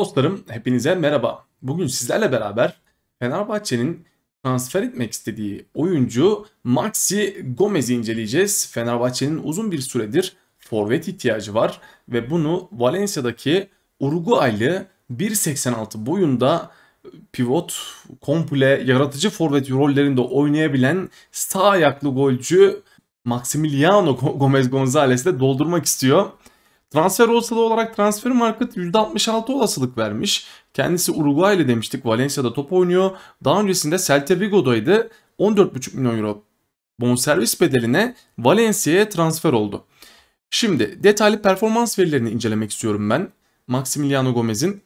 Dostlarım hepinize merhaba. Bugün sizlerle beraber Fenerbahçe'nin transfer etmek istediği oyuncu Maxi Gomez'i inceleyeceğiz. Fenerbahçe'nin uzun bir süredir forvet ihtiyacı var ve bunu Valencia'daki Uruguaylı 1.86 boyunda pivot, komple yaratıcı forvet rollerinde oynayabilen sağ ayaklı golcü Maximiliano Gomez Gonzalez doldurmak istiyor. Transfer olasılığı olarak transfer market %66 olasılık vermiş. Kendisi Uruguaylı demiştik. Valencia'da top oynuyor. Daha öncesinde Celta Vigo'daydı. 14,5 milyon euro bonservis bedeline Valencia'ya transfer oldu. Şimdi detaylı performans verilerini incelemek istiyorum ben. Maximiliano Gomez'in.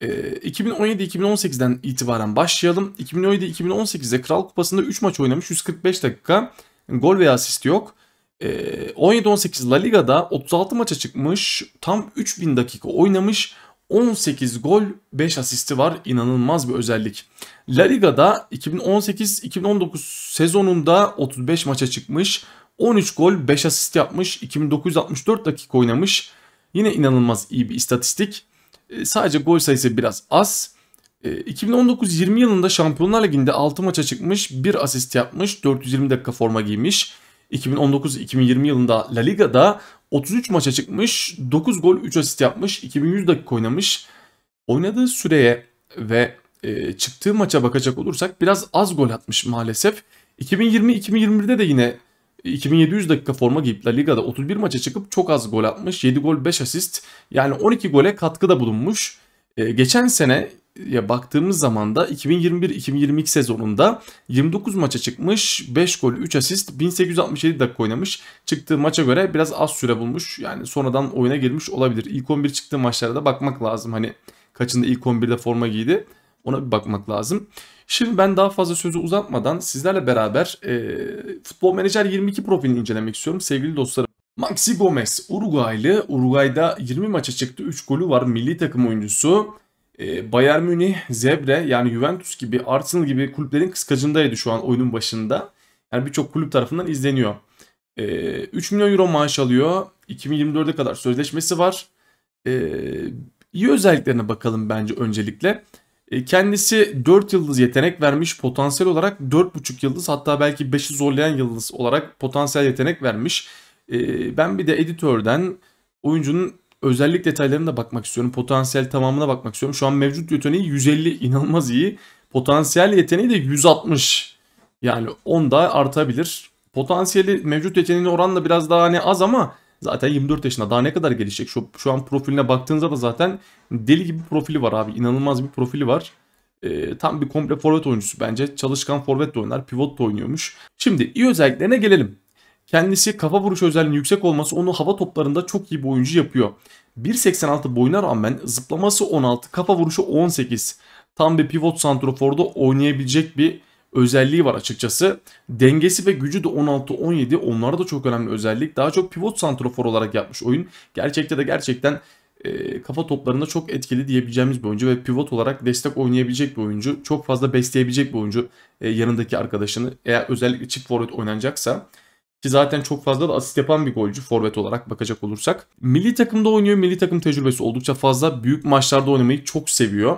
2017-2018'den ee, itibaren başlayalım. 2017-2018'de Kral Kupası'nda 3 maç oynamış 145 dakika. Gol veya asist yok. 17-18 ee, La Liga'da 36 maça çıkmış. Tam 3000 dakika oynamış. 18 gol 5 asisti var. İnanılmaz bir özellik. La Liga'da 2018-2019 sezonunda 35 maça çıkmış. 13 gol 5 asist yapmış. 2964 dakika oynamış. Yine inanılmaz iyi bir istatistik. Ee, sadece gol sayısı biraz az. 2019-20 ee, yılında Şampiyonlar Ligi'nde 6 maça çıkmış, 1 asist yapmış, 420 dakika forma giymiş. 2019-2020 yılında La Liga'da 33 maça çıkmış, 9 gol 3 asist yapmış, 2100 dakika oynamış. Oynadığı süreye ve e, çıktığı maça bakacak olursak biraz az gol atmış maalesef. 2020-2021'de de yine 2700 dakika forma giyip La Liga'da 31 maça çıkıp çok az gol atmış. 7 gol 5 asist yani 12 gole katkıda bulunmuş. E, geçen sene ya baktığımız zaman da 2021-2022 sezonunda 29 maça çıkmış, 5 gol, 3 asist, 1867 dakika oynamış. Çıktığı maça göre biraz az süre bulmuş. Yani sonradan oyuna girmiş olabilir. İlk 11 çıktığı maçlara da bakmak lazım. Hani kaçında ilk 11'de forma giydi. Ona bir bakmak lazım. Şimdi ben daha fazla sözü uzatmadan sizlerle beraber e, Futbol Manager 22 profilini incelemek istiyorum sevgili dostlarım. Maxi Gomez Uruguaylı. Uruguay'da 20 maça çıktı. 3 golü var. Milli takım oyuncusu. Ee, Bayern Münih, Zebre yani Juventus gibi Arsenal gibi kulüplerin kıskacındaydı şu an oyunun başında. Yani birçok kulüp tarafından izleniyor. 3 ee, milyon euro maaş alıyor. 2024'e kadar sözleşmesi var. Ee, iyi özelliklerine bakalım bence öncelikle. kendisi 4 yıldız yetenek vermiş. Potansiyel olarak 4,5 yıldız hatta belki 5'i zorlayan yıldız olarak potansiyel yetenek vermiş. ben bir de editörden oyuncunun özellik detaylarına bakmak istiyorum. Potansiyel tamamına bakmak istiyorum. Şu an mevcut yeteneği 150 inanılmaz iyi. Potansiyel yeteneği de 160. Yani 10 daha artabilir. Potansiyeli mevcut yeteneğine oranla biraz daha hani az ama zaten 24 yaşında daha ne kadar gelişecek? Şu, şu an profiline baktığınızda da zaten deli gibi bir profili var abi. İnanılmaz bir profili var. E, tam bir komple forvet oyuncusu bence. Çalışkan forvet de oynar. Pivot da oynuyormuş. Şimdi iyi özelliklerine gelelim. Kendisi kafa vuruşu özelliğinin yüksek olması onu hava toplarında çok iyi bir oyuncu yapıyor. 1.86 boyuna rağmen zıplaması 16, kafa vuruşu 18. Tam bir pivot santroforda oynayabilecek bir özelliği var açıkçası. Dengesi ve gücü de 16-17 onlar da çok önemli özellik. Daha çok pivot santrofor olarak yapmış oyun. Gerçekte de gerçekten e, kafa toplarında çok etkili diyebileceğimiz bir oyuncu ve pivot olarak destek oynayabilecek bir oyuncu. Çok fazla besleyebilecek bir oyuncu e, yanındaki arkadaşını. Eğer özellikle çift forward oynanacaksa. Ki zaten çok fazla da asist yapan bir golcü forvet olarak bakacak olursak. Milli takımda oynuyor. Milli takım tecrübesi oldukça fazla. Büyük maçlarda oynamayı çok seviyor.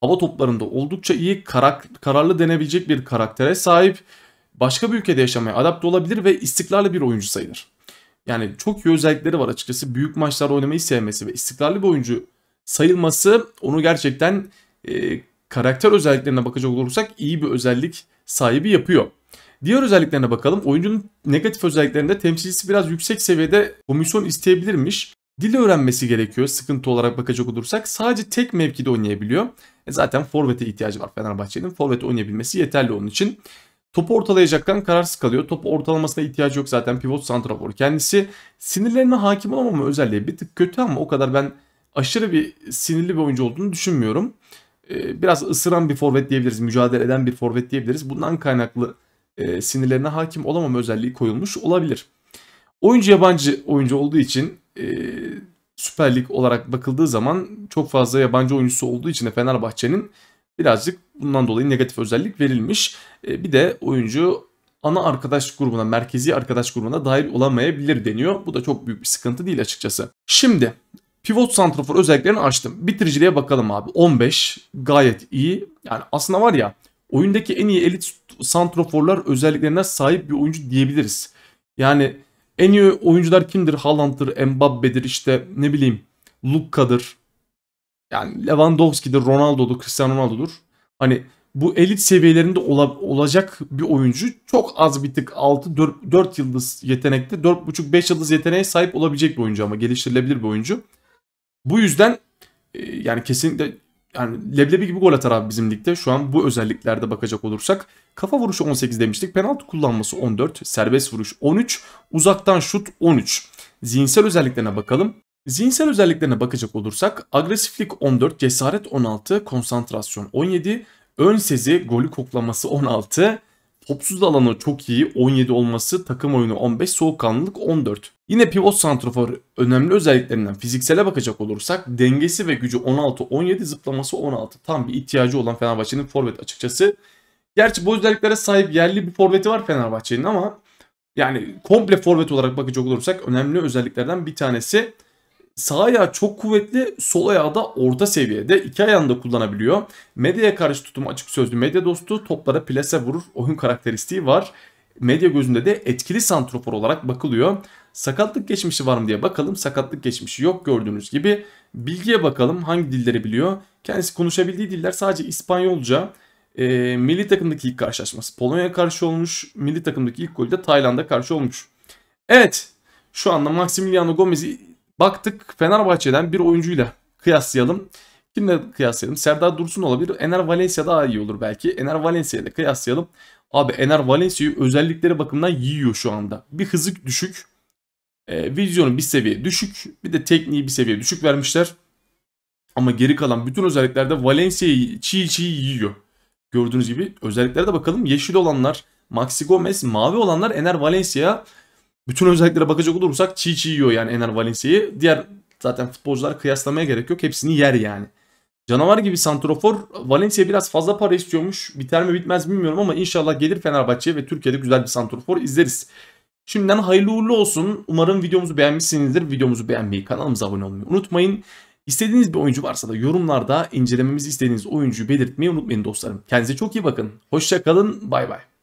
Hava toplarında oldukça iyi karak, kararlı denebilecek bir karaktere sahip. Başka bir ülkede yaşamaya adapte olabilir ve istikrarlı bir oyuncu sayılır. Yani çok iyi özellikleri var açıkçası. Büyük maçlarda oynamayı sevmesi ve istikrarlı bir oyuncu sayılması onu gerçekten e, karakter özelliklerine bakacak olursak iyi bir özellik sahibi yapıyor. Diğer özelliklerine bakalım. Oyuncunun negatif özelliklerinde temsilcisi biraz yüksek seviyede komisyon isteyebilirmiş. Dil öğrenmesi gerekiyor sıkıntı olarak bakacak olursak. Sadece tek mevkide oynayabiliyor. E zaten forvete ihtiyacı var Fenerbahçe'nin. Forvet oynayabilmesi yeterli onun için. Topu ortalayacaktan kararsız kalıyor. Topu ortalamasına ihtiyacı yok zaten pivot santrafor kendisi. Sinirlerine hakim olamama özelliği bir tık kötü ama o kadar ben aşırı bir sinirli bir oyuncu olduğunu düşünmüyorum. E, biraz ısıran bir forvet diyebiliriz. Mücadele eden bir forvet diyebiliriz. Bundan kaynaklı e, sinirlerine hakim olamam özelliği koyulmuş olabilir. Oyuncu yabancı oyuncu olduğu için e, Süper Lig olarak bakıldığı zaman çok fazla yabancı oyuncusu olduğu için de Fenerbahçe'nin birazcık bundan dolayı negatif özellik verilmiş. E, bir de oyuncu ana arkadaş grubuna, merkezi arkadaş grubuna dahil olamayabilir deniyor. Bu da çok büyük bir sıkıntı değil açıkçası. Şimdi pivot santrafor özelliklerini açtım. Bitiriciliğe bakalım abi. 15 gayet iyi. Yani aslında var ya oyundaki en iyi elit santroforlar özelliklerine sahip bir oyuncu diyebiliriz. Yani en iyi oyuncular kimdir? Haaland'dır, Mbappe'dir, işte ne bileyim Luka'dır. Yani Lewandowski'dir, Ronaldo'dur, Cristiano Ronaldo'dur. Hani bu elit seviyelerinde ola, olacak bir oyuncu çok az bir tık 6 4, 4 yıldız yetenekte 4.5 5 yıldız yeteneğe sahip olabilecek bir oyuncu ama geliştirilebilir bir oyuncu. Bu yüzden e, yani kesinlikle yani leblebi gibi gol atar abi bizim ligde. Şu an bu özelliklerde bakacak olursak. Kafa vuruşu 18 demiştik. Penaltı kullanması 14. Serbest vuruş 13. Uzaktan şut 13. Zihinsel özelliklerine bakalım. Zihinsel özelliklerine bakacak olursak agresiflik 14, cesaret 16, konsantrasyon 17, ön sezi, golü koklaması 16, Topsuz alanı çok iyi 17 olması, takım oyunu 15, soğukkanlılık 14. Yine pivot santrofor önemli özelliklerinden fiziksele bakacak olursak dengesi ve gücü 16, 17 zıplaması 16. Tam bir ihtiyacı olan Fenerbahçe'nin forvet açıkçası. Gerçi bu özelliklere sahip yerli bir forveti var Fenerbahçe'nin ama yani komple forvet olarak bakacak olursak önemli özelliklerden bir tanesi. Sağ ayağı çok kuvvetli, sol ayağı da orta seviyede. iki ayağını da kullanabiliyor. Medyaya karşı tutumu açık sözlü medya dostu. Toplara plase vurur. Oyun karakteristiği var. Medya gözünde de etkili santropor olarak bakılıyor. Sakatlık geçmişi var mı diye bakalım. Sakatlık geçmişi yok gördüğünüz gibi. Bilgiye bakalım hangi dilleri biliyor. Kendisi konuşabildiği diller sadece İspanyolca. E, milli takımdaki ilk karşılaşması Polonya karşı olmuş. Milli takımdaki ilk golü de Tayland'a karşı olmuş. Evet şu anda Maximiliano Gomez'i Baktık Fenerbahçe'den bir oyuncuyla kıyaslayalım. Kimle kıyaslayalım? Serdar Dursun olabilir. Ener Valencia daha iyi olur belki. Ener Valencia ile kıyaslayalım. Abi Ener Valencia'yı özellikleri bakımından yiyor şu anda. Bir hızı düşük. E, vizyonu bir seviye düşük. Bir de tekniği bir seviye düşük vermişler. Ama geri kalan bütün özelliklerde Valencia'yı çiğ çiğ yiyor. Gördüğünüz gibi özelliklere de bakalım. Yeşil olanlar Maxi Gomez, mavi olanlar Ener Valencia bütün özelliklere bakacak olursak çiğ çiğ yiyor yani Ener Valencia'yı. Diğer zaten futbolcular kıyaslamaya gerek yok. Hepsini yer yani. Canavar gibi Santrofor Valencia biraz fazla para istiyormuş. Biter mi bitmez bilmiyorum ama inşallah gelir Fenerbahçe'ye ve Türkiye'de güzel bir Santrofor izleriz. Şimdiden hayırlı uğurlu olsun. Umarım videomuzu beğenmişsinizdir. Videomuzu beğenmeyi, kanalımıza abone olmayı unutmayın. İstediğiniz bir oyuncu varsa da yorumlarda incelememizi istediğiniz oyuncuyu belirtmeyi unutmayın dostlarım. Kendinize çok iyi bakın. Hoşçakalın. Bay bay.